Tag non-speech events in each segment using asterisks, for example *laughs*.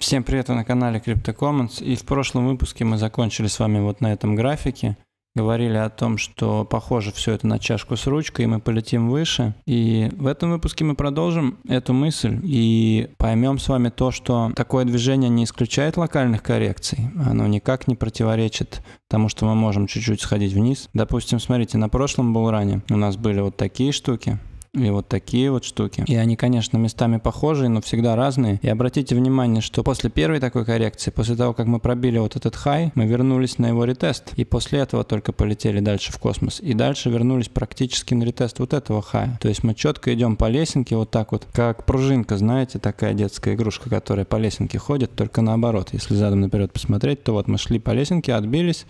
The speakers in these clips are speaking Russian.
Всем привет, вы на канале Crypto Commons. И в прошлом выпуске мы закончили с вами вот на этом графике. Говорили о том, что похоже все это на чашку с ручкой, и мы полетим выше. И в этом выпуске мы продолжим эту мысль и поймем с вами то, что такое движение не исключает локальных коррекций. Оно никак не противоречит тому, что мы можем чуть-чуть сходить вниз. Допустим, смотрите, на прошлом был ранее, у нас были вот такие штуки и вот такие вот штуки. И они, конечно, местами похожие, но всегда разные. И обратите внимание, что после первой такой коррекции, после того, как мы пробили вот этот хай, мы вернулись на его ретест. И после этого только полетели дальше в космос. И дальше вернулись практически на ретест вот этого хая. То есть мы четко идем по лесенке вот так вот, как пружинка, знаете, такая детская игрушка, которая по лесенке ходит, только наоборот. Если задом наперед посмотреть, то вот мы шли по лесенке, отбились,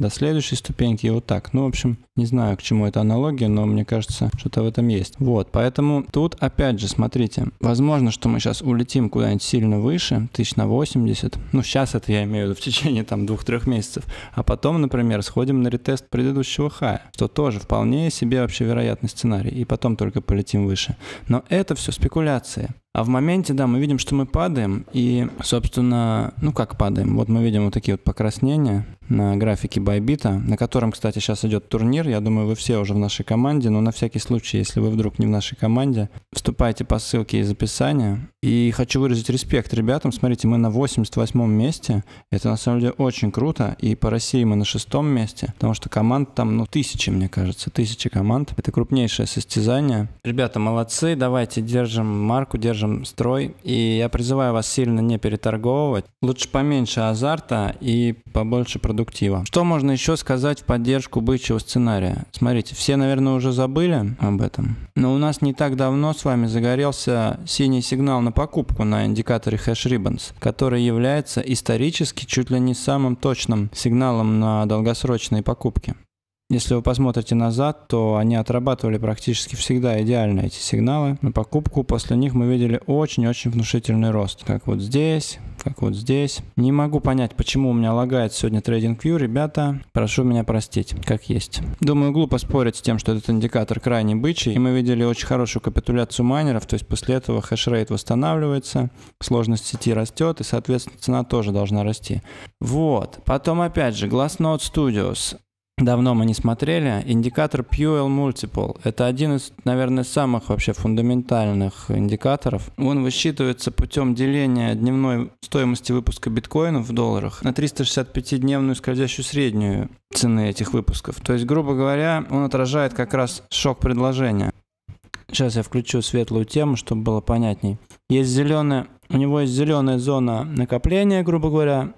до следующей ступеньки и вот так. Ну, в общем, не знаю, к чему эта аналогия, но мне кажется, что-то в этом есть. Вот, поэтому тут, опять же, смотрите, возможно, что мы сейчас улетим куда-нибудь сильно выше, тысяч на 80, ну, сейчас это я имею в виду в течение там двух-трех месяцев, а потом, например, сходим на ретест предыдущего хая, что тоже вполне себе вообще вероятный сценарий, и потом только полетим выше. Но это все спекуляции. А в моменте, да, мы видим, что мы падаем, и, собственно, ну как падаем? Вот мы видим вот такие вот покраснения, на графике Байбита, на котором, кстати, сейчас идет турнир. Я думаю, вы все уже в нашей команде, но на всякий случай, если вы вдруг не в нашей команде, вступайте по ссылке из описания. И хочу выразить респект ребятам. Смотрите, мы на 88 м месте. Это на самом деле очень круто. И по России мы на шестом месте, потому что команд там, ну, тысячи, мне кажется, тысячи команд. Это крупнейшее состязание. Ребята, молодцы. Давайте держим марку, держим строй. И я призываю вас сильно не переторговывать. Лучше поменьше азарта и побольше продуктов продуктива. Что можно еще сказать в поддержку бычьего сценария? Смотрите, все, наверное, уже забыли об этом, но у нас не так давно с вами загорелся синий сигнал на покупку на индикаторе Hash Ribbons, который является исторически чуть ли не самым точным сигналом на долгосрочные покупки. Если вы посмотрите назад, то они отрабатывали практически всегда идеально эти сигналы на покупку. После них мы видели очень-очень внушительный рост. Как вот здесь, как вот здесь. Не могу понять, почему у меня лагает сегодня трейдинг View, ребята. Прошу меня простить, как есть. Думаю, глупо спорить с тем, что этот индикатор крайне бычий. И мы видели очень хорошую капитуляцию майнеров, то есть после этого хешрейт восстанавливается, сложность сети растет, и, соответственно, цена тоже должна расти. Вот. Потом, опять же, Glassnode Studios давно мы не смотрели. Индикатор PUL Multiple. Это один из, наверное, самых вообще фундаментальных индикаторов. Он высчитывается путем деления дневной стоимости выпуска биткоинов в долларах на 365-дневную скользящую среднюю цены этих выпусков. То есть, грубо говоря, он отражает как раз шок предложения. Сейчас я включу светлую тему, чтобы было понятней. Есть зеленая, у него есть зеленая зона накопления, грубо говоря,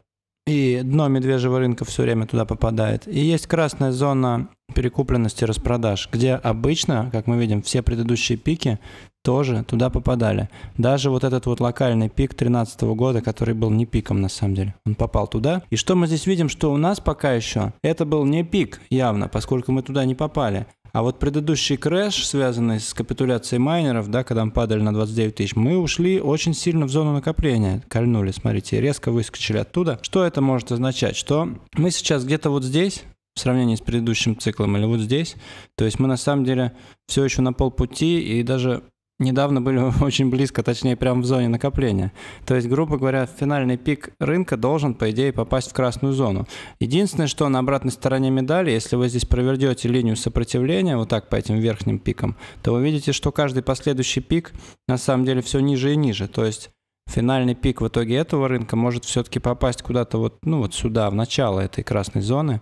и дно медвежьего рынка все время туда попадает. И есть красная зона перекупленности распродаж, где обычно, как мы видим, все предыдущие пики тоже туда попадали. Даже вот этот вот локальный пик 2013 года, который был не пиком на самом деле, он попал туда. И что мы здесь видим, что у нас пока еще это был не пик явно, поскольку мы туда не попали. А вот предыдущий крэш, связанный с капитуляцией майнеров, да, когда мы падали на 29 тысяч, мы ушли очень сильно в зону накопления, кольнули, смотрите, резко выскочили оттуда. Что это может означать? Что мы сейчас где-то вот здесь, в сравнении с предыдущим циклом или вот здесь. То есть мы на самом деле все еще на полпути и даже недавно были *laughs* очень близко, точнее, прям в зоне накопления. То есть, грубо говоря, финальный пик рынка должен, по идее, попасть в красную зону. Единственное, что на обратной стороне медали, если вы здесь провернете линию сопротивления вот так по этим верхним пикам, то вы видите, что каждый последующий пик на самом деле все ниже и ниже. То есть финальный пик в итоге этого рынка может все-таки попасть куда-то вот, ну вот сюда, в начало этой красной зоны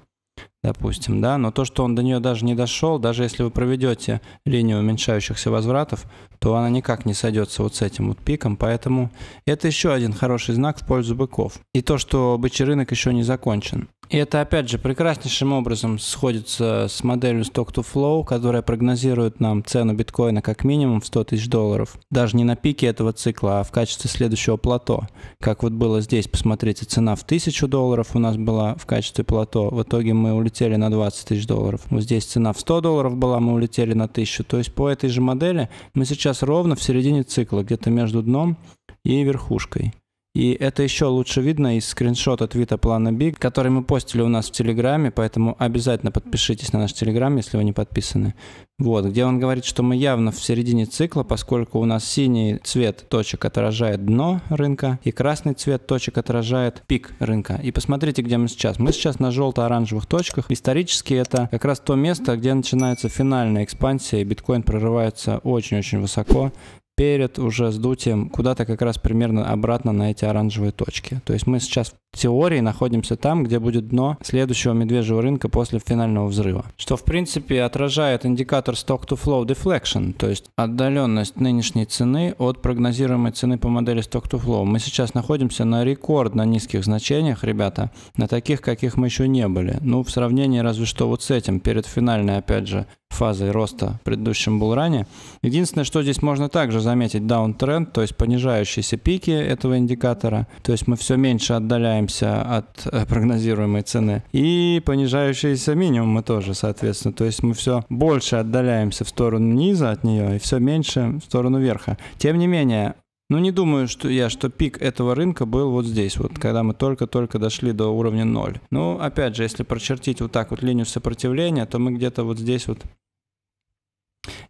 допустим, да, но то, что он до нее даже не дошел, даже если вы проведете линию уменьшающихся возвратов, то она никак не сойдется вот с этим вот пиком, поэтому это еще один хороший знак в пользу быков. И то, что бычий рынок еще не закончен. И это, опять же, прекраснейшим образом сходится с моделью Stock-to-Flow, которая прогнозирует нам цену биткоина как минимум в 100 тысяч долларов. Даже не на пике этого цикла, а в качестве следующего плато. Как вот было здесь, посмотрите, цена в 1000 долларов у нас была в качестве плато. В итоге мы улетели на 20 тысяч долларов. Вот здесь цена в 100 долларов была, мы улетели на 1000. То есть по этой же модели мы сейчас ровно в середине цикла, где-то между дном и верхушкой. И это еще лучше видно из скриншота твита плана Биг, который мы постили у нас в Телеграме, поэтому обязательно подпишитесь на наш Телеграм, если вы не подписаны. Вот, где он говорит, что мы явно в середине цикла, поскольку у нас синий цвет точек отражает дно рынка, и красный цвет точек отражает пик рынка. И посмотрите, где мы сейчас. Мы сейчас на желто-оранжевых точках. Исторически это как раз то место, где начинается финальная экспансия, и биткоин прорывается очень-очень высоко перед уже сдутием куда-то как раз примерно обратно на эти оранжевые точки. То есть мы сейчас в теории находимся там, где будет дно следующего медвежьего рынка после финального взрыва. Что в принципе отражает индикатор Stock-to-Flow Deflection, то есть отдаленность нынешней цены от прогнозируемой цены по модели Stock-to-Flow. Мы сейчас находимся на рекордно низких значениях, ребята, на таких, каких мы еще не были. Ну, в сравнении разве что вот с этим, перед финальной, опять же, фазой роста в предыдущем булране. Единственное, что здесь можно также заметить даунтренд, то есть понижающиеся пики этого индикатора, то есть мы все меньше отдаляемся от э, прогнозируемой цены, и понижающиеся минимумы тоже, соответственно, то есть мы все больше отдаляемся в сторону низа от нее и все меньше в сторону верха. Тем не менее, ну, не думаю, что я, что пик этого рынка был вот здесь, вот когда мы только-только дошли до уровня 0. Ну, опять же, если прочертить вот так вот линию сопротивления, то мы где-то вот здесь вот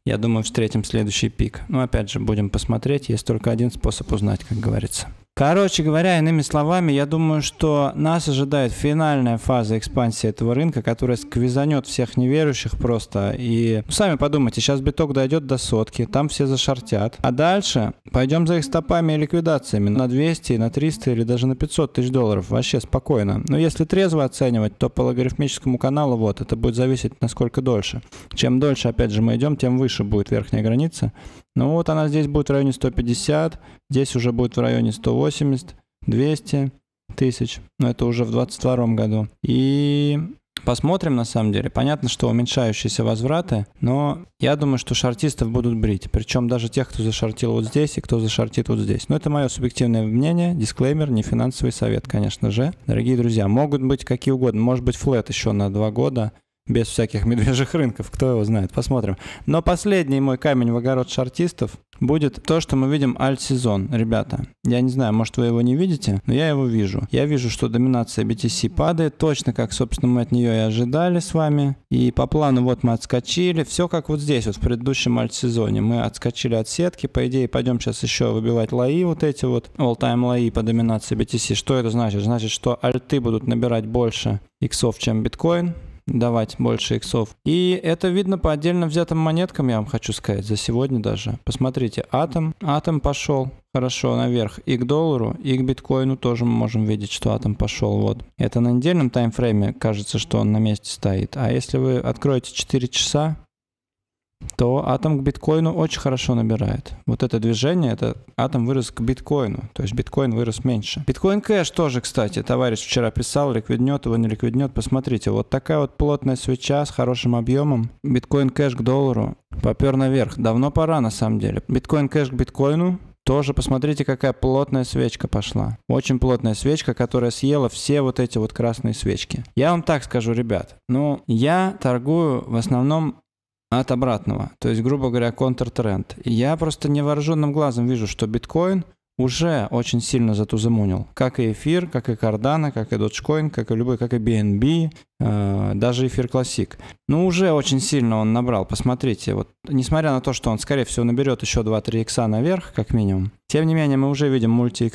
я думаю, встретим следующий пик. Но ну, опять же, будем посмотреть. Есть только один способ узнать, как говорится. Короче говоря, иными словами, я думаю, что нас ожидает финальная фаза экспансии этого рынка, которая сквизанет всех неверующих просто. И ну, сами подумайте, сейчас биток дойдет до сотки, там все зашортят. А дальше пойдем за их стопами и ликвидациями на 200, на 300 или даже на 500 тысяч долларов. Вообще спокойно. Но если трезво оценивать, то по логарифмическому каналу вот, это будет зависеть насколько дольше. Чем дольше, опять же, мы идем, тем выше будет верхняя граница. Ну вот она здесь будет в районе 150, здесь уже будет в районе 180, 200 тысяч. Но это уже в 2022 году. И Посмотрим на самом деле. Понятно, что уменьшающиеся возвраты, но я думаю, что шартистов будут брить. Причем даже тех, кто зашортил вот здесь и кто зашортит вот здесь. Но это мое субъективное мнение, дисклеймер, не финансовый совет, конечно же. Дорогие друзья, могут быть какие угодно. Может быть флет еще на два года без всяких медвежьих рынков, кто его знает, посмотрим. Но последний мой камень в огород шартистов будет то, что мы видим альт-сезон, ребята. Я не знаю, может вы его не видите, но я его вижу. Я вижу, что доминация BTC падает, точно как, собственно, мы от нее и ожидали с вами. И по плану вот мы отскочили, все как вот здесь, вот в предыдущем альт-сезоне. Мы отскочили от сетки, по идее пойдем сейчас еще выбивать лои вот эти вот, all-time лои по доминации BTC. Что это значит? Значит, что альты будут набирать больше иксов, чем биткоин давать больше иксов. И это видно по отдельно взятым монеткам, я вам хочу сказать, за сегодня даже. Посмотрите, атом, атом пошел, хорошо наверх и к доллару, и к биткоину тоже мы можем видеть, что атом пошел. Вот. Это на недельном таймфрейме кажется, что он на месте стоит. А если вы откроете 4 часа, то атом к биткоину очень хорошо набирает. Вот это движение, это атом вырос к биткоину, то есть биткоин вырос меньше. Биткоин кэш тоже, кстати, товарищ вчера писал, ликвиднет его, не ликвиднет, посмотрите, вот такая вот плотная свеча с хорошим объемом, биткоин кэш к доллару, попер наверх, давно пора на самом деле. Биткоин кэш к биткоину, тоже посмотрите, какая плотная свечка пошла. Очень плотная свечка, которая съела все вот эти вот красные свечки. Я вам так скажу, ребят. Ну, я торгую в основном а от обратного. То есть, грубо говоря, контртренд. Я просто невооруженным глазом вижу, что биткоин уже очень сильно затузамунил. Как и эфир, как и Cardano, как и Dogecoin, как и любой, как и BNB, э, даже эфир Classic. Ну, уже очень сильно он набрал. Посмотрите, вот несмотря на то, что он, скорее всего, наберет еще 2-3 икса наверх, как минимум, тем не менее мы уже видим мульти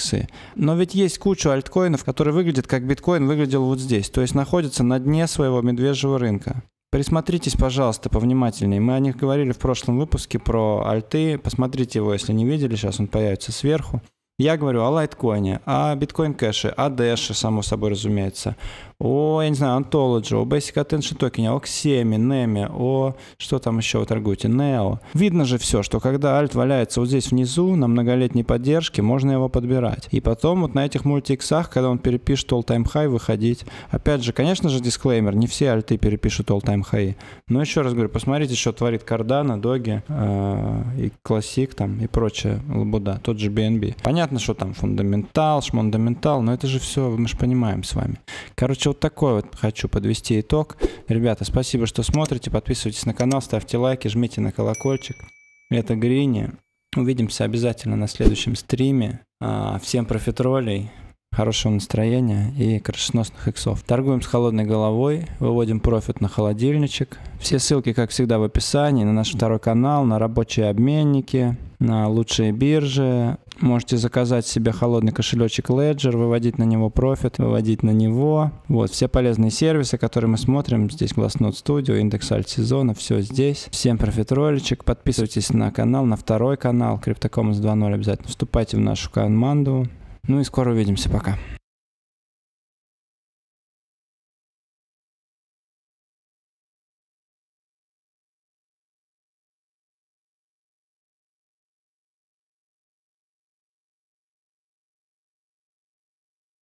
Но ведь есть куча альткоинов, которые выглядят, как биткоин выглядел вот здесь. То есть находятся на дне своего медвежьего рынка. Присмотритесь, пожалуйста, повнимательнее. Мы о них говорили в прошлом выпуске про альты. Посмотрите его, если не видели. Сейчас он появится сверху. Я говорю о лайткоине, о биткоин кэше, о дэше, само собой разумеется, о, я не знаю, Anthology, о Basic Attention Token, о Xeme, NEME, о что там еще вы торгуете, NEO. Видно же все, что когда альт валяется вот здесь внизу на многолетней поддержке, можно его подбирать. И потом вот на этих мультиксах, когда он перепишет all-time high, выходить. Опять же, конечно же, дисклеймер, не все альты перепишут all-time high. Но еще раз говорю, посмотрите, что творит Cardano, Доги э, и Classic там и прочее лабуда, тот же BNB. Понятно, что там фундаментал, шмундаментал, но это же все мы же понимаем с вами. Короче, короче, вот такой вот хочу подвести итог. Ребята, спасибо, что смотрите. Подписывайтесь на канал, ставьте лайки, жмите на колокольчик. Это Грини. Увидимся обязательно на следующем стриме. А, всем профитролей хорошего настроения и крышесносных иксов. Торгуем с холодной головой, выводим профит на холодильничек. Все ссылки, как всегда, в описании, на наш второй канал, на рабочие обменники, на лучшие биржи. Можете заказать себе холодный кошелечек Ledger, выводить на него профит, выводить на него. Вот, все полезные сервисы, которые мы смотрим, здесь Glassnode Studio, индекс альт сезона, все здесь. Всем профит-роличек, подписывайтесь на канал, на второй канал, Cryptocommerce 2.0 обязательно. Вступайте в нашу команду, ну и скоро увидимся. Пока.